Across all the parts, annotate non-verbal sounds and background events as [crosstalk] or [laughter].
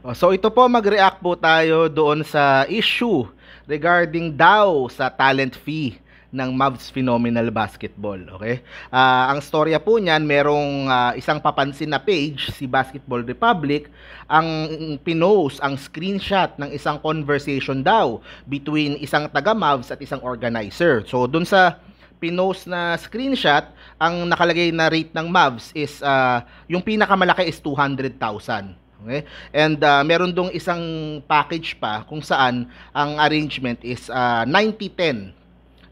Oh, so ito po mag-react po tayo doon sa issue regarding daw sa talent fee ng Mavs Phenomenal Basketball, okay? Uh, ang storya po niyan, merong uh, isang papansin na page si Basketball Republic ang pinos, ang screenshot ng isang conversation daw between isang taga Mavs at isang organizer. So doon sa pinos na screenshot, ang nakalagay na rate ng Mavs is uh, yung pinakamalaki is 200,000. Okay? And uh, meron dong isang package pa kung saan ang arrangement is uh, 90-10.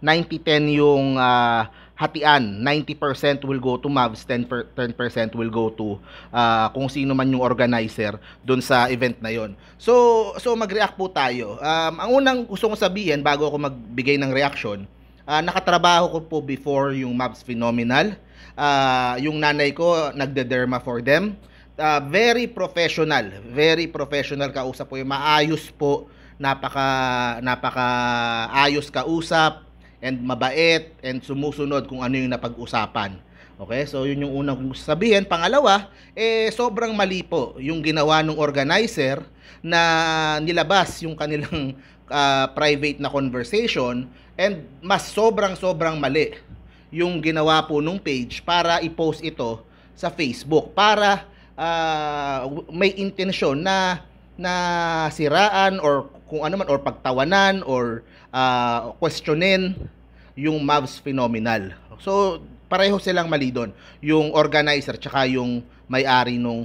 90-10 yung uh, hatian. 90% will go to Mavs, 10%, will go to uh, kung sino man yung organizer doon sa event na yon. So, so mag-react po tayo. Um, ang unang gusto kong sabihin bago ako magbigay ng reaction, uh, nakatrabaho ko po before yung Mavs Phenomenal. Uh, yung nanay ko nagde-derma for them uh, very professional. Very professional kausap po yung maayos po. Napaka, napaka ayos kausap and mabait and sumusunod kung ano yung napag-usapan. Okay, so yun yung unang sabihin. Pangalawa, eh, sobrang mali po yung ginawa ng organizer na nilabas yung kanilang uh, private na conversation and mas sobrang-sobrang mali yung ginawa po nung page para i-post ito sa Facebook para uh, may intensyon na na siraan or kung ano man or pagtawanan or uh, questionin yung Mavs phenomenal. So pareho silang mali doon, yung organizer tsaka yung may-ari nung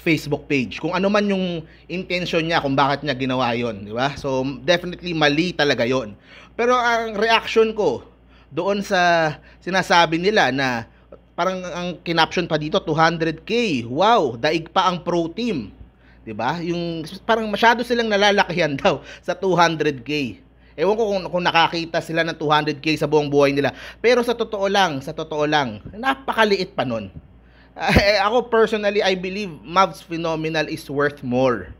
Facebook page. Kung ano man yung intention niya kung bakit niya ginawa 'yon, di ba? So definitely mali talaga 'yon. Pero ang reaction ko doon sa sinasabi nila na parang ang kinaption pa dito 200k. Wow, daig pa ang pro team. 'Di ba? Yung parang masyado silang nalalakihan [laughs] daw sa 200k. Ewan ko kung, kung nakakita sila ng 200k sa buong buhay nila. Pero sa totoo lang, sa totoo lang, napakaliit pa nun. Uh, [laughs] ako personally, I believe Mavs Phenomenal is worth more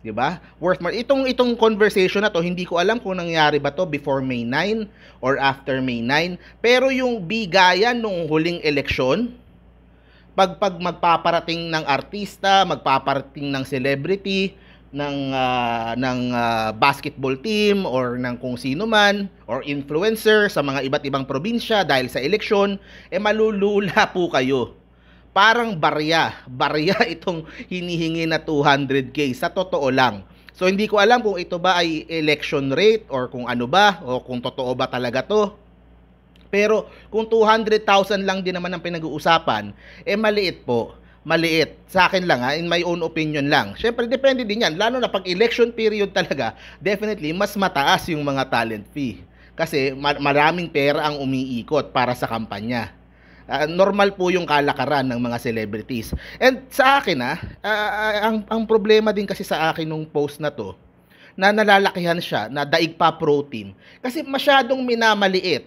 'di ba? Worth more. Itong itong conversation na to, hindi ko alam kung nangyari ba to before May 9 or after May 9, pero yung bigayan nung huling eleksyon, pag pag magpaparating ng artista, magpaparating ng celebrity, ng uh, ng uh, basketball team or ng kung sino man or influencer sa mga iba't ibang probinsya dahil sa eleksyon, eh malulula po kayo parang barya. Barya [laughs] itong hinihingi na 200k sa totoo lang. So hindi ko alam kung ito ba ay election rate or kung ano ba o kung totoo ba talaga to. Pero kung 200,000 lang din naman ang pinag-uusapan, eh maliit po. Maliit. Sa akin lang ha, in my own opinion lang. Siyempre, depende din yan. Lalo na pag election period talaga, definitely mas mataas yung mga talent fee. Kasi maraming pera ang umiikot para sa kampanya. Uh, normal po yung kalakaran ng mga celebrities. And sa akin ah, uh, ang ang problema din kasi sa akin nung post na to na nalalakihan siya na daig pa protein kasi masyadong minamaliit.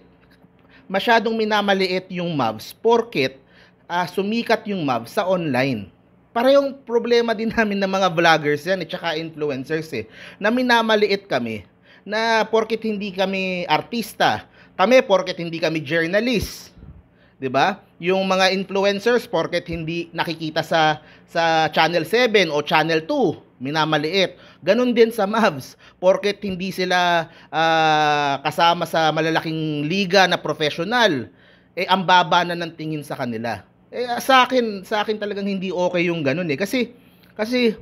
Masyadong minamaliit yung Mavs porket uh, sumikat yung Mavs sa online parehong problema din [laughs] namin ng mga vloggers yan at eh, saka influencers eh, na minamaliit kami na porket hindi kami artista, kami porket hindi kami journalist, 'di ba? Yung mga influencers porket hindi nakikita sa sa Channel 7 o Channel 2, minamaliit. Ganon din sa Mavs porket hindi sila uh, kasama sa malalaking liga na professional, eh ang baba na ng tingin sa kanila. Eh ah, sa akin, sa akin talagang hindi okay yung ganun eh kasi kasi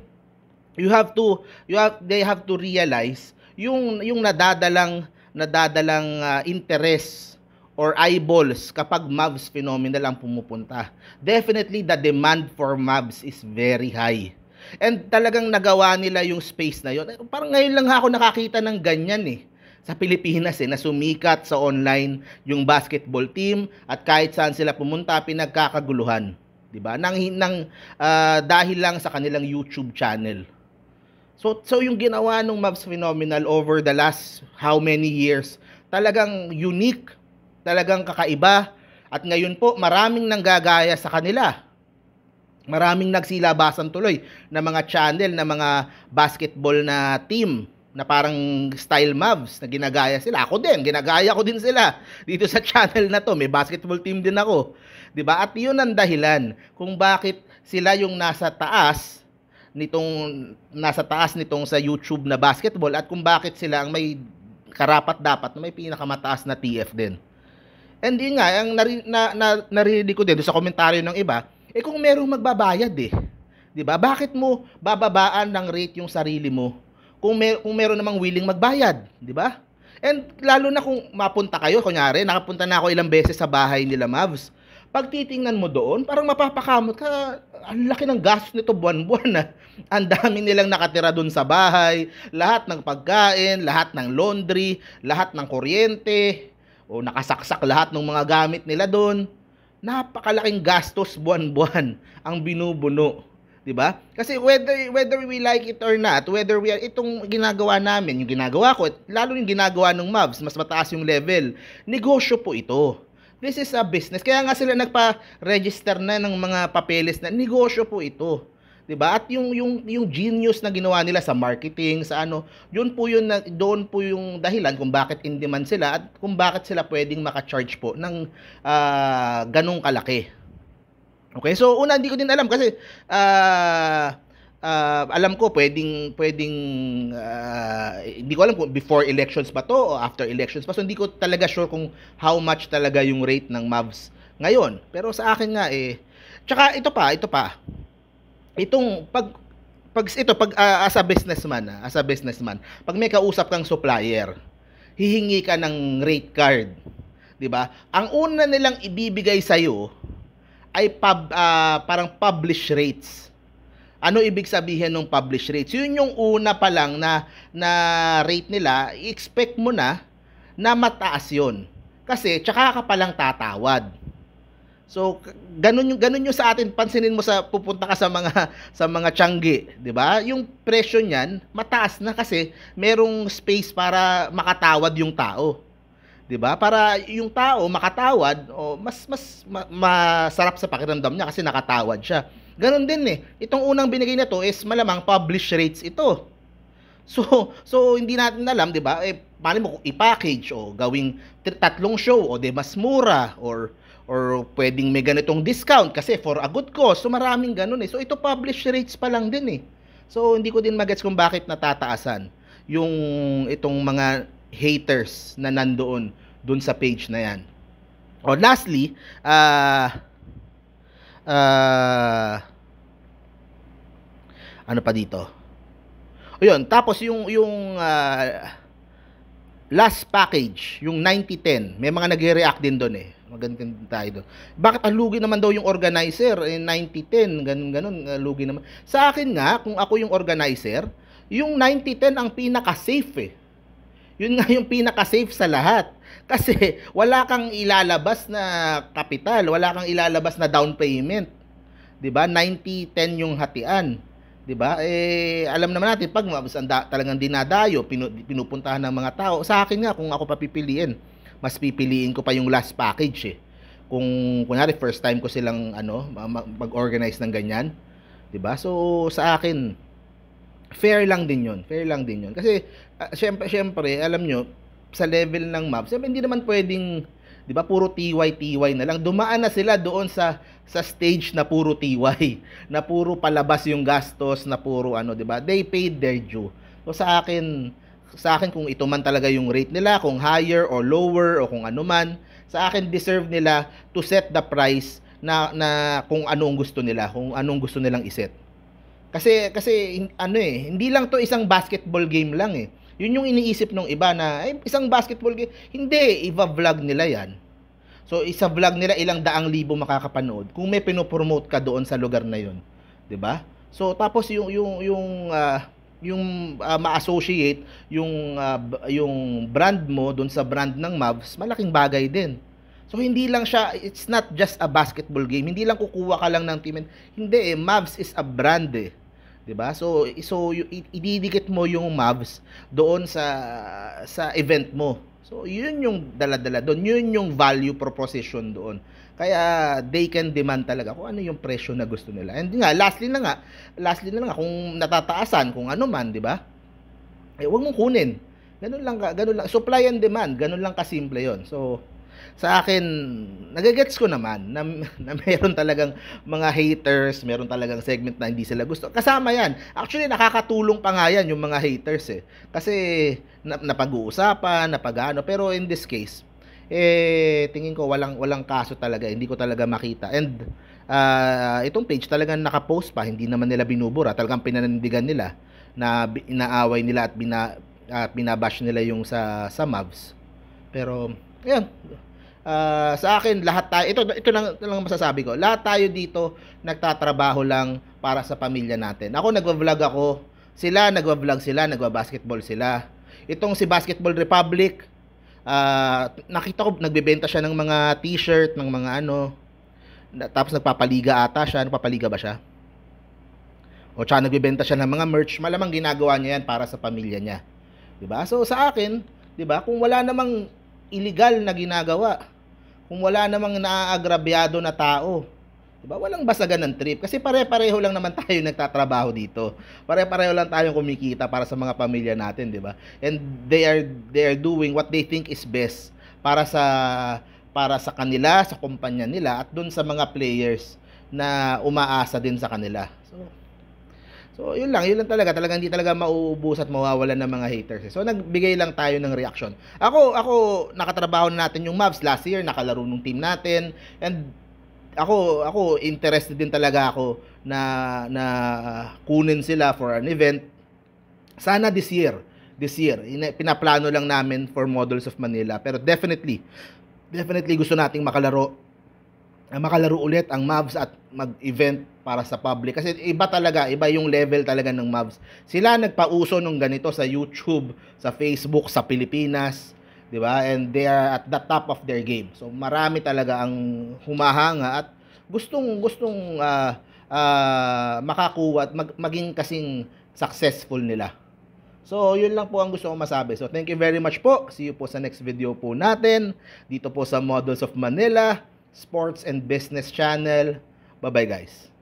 you have to you have they have to realize yung yung nadadalang nadadalang uh, interest or eyeballs kapag MAVs phenomenal ang pumupunta. Definitely the demand for MAVs is very high. And talagang nagawa nila yung space na yon. Parang ngayon lang ako nakakita ng ganyan eh sa Pilipinas eh, na sumikat sa online yung basketball team at kahit saan sila pumunta pinagkakaguluhan, 'di ba? Nang nang uh, dahil lang sa kanilang YouTube channel. So so yung ginawa ng Mavs Phenomenal over the last how many years, talagang unique talagang kakaiba at ngayon po maraming nanggagaya sa kanila. Maraming nagsilabasan tuloy na mga channel na mga basketball na team na parang style Mavs na ginagaya sila. Ako din, ginagaya ko din sila dito sa [laughs] channel na to. May basketball team din ako. 'Di ba? At 'yun ang dahilan kung bakit sila yung nasa taas nitong nasa taas nitong sa YouTube na basketball at kung bakit sila ang may karapat dapat na may pinakamataas na TF din. And yun nga, ang nari, na, na, narinig ko din sa komentaryo ng iba, eh kung merong magbabayad eh. 'Di ba? Bakit mo bababaan ng rate yung sarili mo kung may kung meron namang willing magbayad, 'di ba? And lalo na kung mapunta kayo, kunyari, nakapunta na ako ilang beses sa bahay nila Mavs. Pag titingnan mo doon, parang mapapakamot ka, ang laki ng gastos nito buwan-buwan na. Ah. [laughs] Ang dami nilang nakatira doon sa bahay, lahat ng pagkain, lahat ng laundry, lahat ng kuryente, o nakasaksak lahat ng mga gamit nila doon, napakalaking gastos buwan-buwan [laughs] ang binubuno. 'di ba? Kasi whether whether we like it or not, whether we are itong ginagawa namin, yung ginagawa ko, lalo yung ginagawa ng mobs, mas mataas yung level. Negosyo po ito. This is a business. Kaya nga sila nagpa-register na ng mga papeles na negosyo po ito. 'di ba? At yung yung yung genius na ginawa nila sa marketing, sa ano, yun po yun na doon po yung dahilan kung bakit in demand sila at kung bakit sila pwedeng maka-charge po ng uh, ganong kalaki. Okay, so una hindi ko din alam kasi uh, uh, alam ko pwedeng pwedeng uh, hindi ko alam kung before elections ba to o after elections pa. So hindi ko talaga sure kung how much talaga yung rate ng Mavs ngayon. Pero sa akin nga eh tsaka ito pa, ito pa itong pag pag ito pag uh, as a businessman ah, as a businessman pag may kausap kang supplier hihingi ka ng rate card 'di ba ang una nilang ibibigay sa iyo ay pub, uh, parang publish rates ano ibig sabihin ng publish rates yun yung una pa lang na na rate nila expect mo na na mataas yun kasi tsaka ka pa lang tatawad So ganun yung ganun yung sa atin pansinin mo sa pupunta ka sa mga [laughs] sa mga tianggi, 'di ba? Yung presyo niyan mataas na kasi merong space para makatawad yung tao. 'di ba? Para yung tao makatawad o mas mas ma, masarap sa pakiramdam niya kasi nakatawad siya. Ganun din eh. Itong unang binigay na to is malamang publish rates ito. So [laughs] so hindi natin alam 'di ba? Eh paano mo i-package o gawing tatlong show o 'di mas mura or or pwedeng may ganitong discount kasi for a good cause. So maraming ganun eh. So ito published rates pa lang din eh. So hindi ko din magets kung bakit natataasan yung itong mga haters na nandoon doon sa page na yan. Or lastly, uh, uh, ano pa dito? O yun, tapos yung, yung uh, last package, yung 9010, may mga nagre-react din doon eh. Magandang tayo doon. Bakit ang lugi naman daw yung organizer? Eh, 90-10, ganun, ganun, uh, lugi naman. Sa akin nga, kung ako yung organizer, yung 90-10 ang pinaka-safe eh. Yun nga yung pinaka-safe sa lahat. [laughs] Kasi wala kang ilalabas na kapital, wala kang ilalabas na down payment. 'Di ba? 90-10 yung hatian. 'Di ba? Eh alam naman natin pag talagang dinadayo, pinupuntahan ng mga tao. Sa akin nga kung ako papipiliin, mas pipiliin ko pa yung last package eh. Kung kunwari first time ko silang ano mag-organize ng ganyan, 'di ba? So sa akin fair lang din 'yon. Fair lang din 'yon. Kasi uh, syempre syempre alam nyo, sa level ng map, syempre hindi naman pwedeng 'di ba puro TY TY na lang. Dumaan na sila doon sa sa stage na puro TY, [laughs] na puro palabas yung gastos, na puro ano, 'di ba? They paid their due. So sa akin, sa akin kung ito man talaga yung rate nila, kung higher or lower o kung ano man, sa akin deserve nila to set the price na, na kung anong gusto nila, kung anong gusto nilang iset. Kasi, kasi ano eh, hindi lang to isang basketball game lang eh. Yun yung iniisip ng iba na, eh, isang basketball game, hindi, iba-vlog nila yan. So, isa vlog nila ilang daang libo makakapanood kung may pinopromote ka doon sa lugar na yun. 'Di ba? So, tapos yung, yung, yung, uh, yung uh, ma-associate yung uh, yung brand mo doon sa brand ng Mavs, malaking bagay din. So hindi lang siya it's not just a basketball game. Hindi lang kukuha ka lang ng team. Hindi eh, Mavs is a brand eh. 'Di ba? So so ididikit mo yung Mavs doon sa sa event mo. So yun yung dala-dala doon, yun yung value proposition doon. Kaya they can demand talaga kung ano yung presyo na gusto nila. And nga, lastly na nga, lastly na nga kung natataasan, kung ano man, di ba? Eh, wag mong kunin. Ganun lang, ganun lang. Supply and demand, ganun lang kasimple yon So, sa akin, nagagets ko naman na, [laughs] na meron talagang mga haters, meron talagang segment na hindi sila gusto. Kasama yan. Actually, nakakatulong pa nga yan yung mga haters eh. Kasi na, napag-uusapan, napag-ano. Pero in this case, eh tingin ko walang walang kaso talaga, hindi ko talaga makita. And uh, itong page talagang nakapost pa, hindi naman nila binubura, talagang pinanindigan nila na inaaway nila at bina at binabash nila yung sa sa Mavs. Pero ayan uh, sa akin lahat tayo ito ito lang ito lang masasabi ko. Lahat tayo dito nagtatrabaho lang para sa pamilya natin. Ako nagvo-vlog ako, sila nagwa-vlog sila, nagwa-basketball sila. Itong si Basketball Republic, uh, nakita ko nagbebenta siya ng mga t-shirt, ng mga ano. Tapos nagpapaliga ata siya, nagpapaliga ano, ba siya? O tsaka nagbebenta siya ng mga merch, malamang ginagawa niya yan para sa pamilya niya. 'Di ba? So sa akin, 'di ba, kung wala namang illegal na ginagawa, kung wala namang naaagrabyado na tao, Diba? Walang basagan ng trip. Kasi pare-pareho lang naman [laughs] tayo nagtatrabaho dito. Pare-pareho lang tayong kumikita para sa mga pamilya natin, di ba? And they are, they are doing what they think is best para sa para sa kanila, sa kumpanya nila at doon sa mga players na umaasa din sa kanila. So So, yun lang, yun lang talaga. Talaga hindi talaga mauubos at mawawalan ng mga haters. Eh. So, nagbigay lang tayo ng reaction. Ako, ako nakatrabaho na natin yung Mavs last year, nakalaro ng team natin. And ako ako interested din talaga ako na na kunin sila for an event sana this year this year pinaplano lang namin for Models of Manila pero definitely definitely gusto nating makalaro ah, makalaro ulit ang Mavs at mag-event para sa public kasi iba talaga iba yung level talaga ng Mavs sila nagpauso nung ganito sa YouTube sa Facebook sa Pilipinas 'di ba? And they are at the top of their game. So marami talaga ang humahanga at gustong gustong uh, uh, makakuha at mag, maging kasing successful nila. So, yun lang po ang gusto kong masabi. So, thank you very much po. See you po sa next video po natin dito po sa Models of Manila Sports and Business Channel. Bye-bye guys.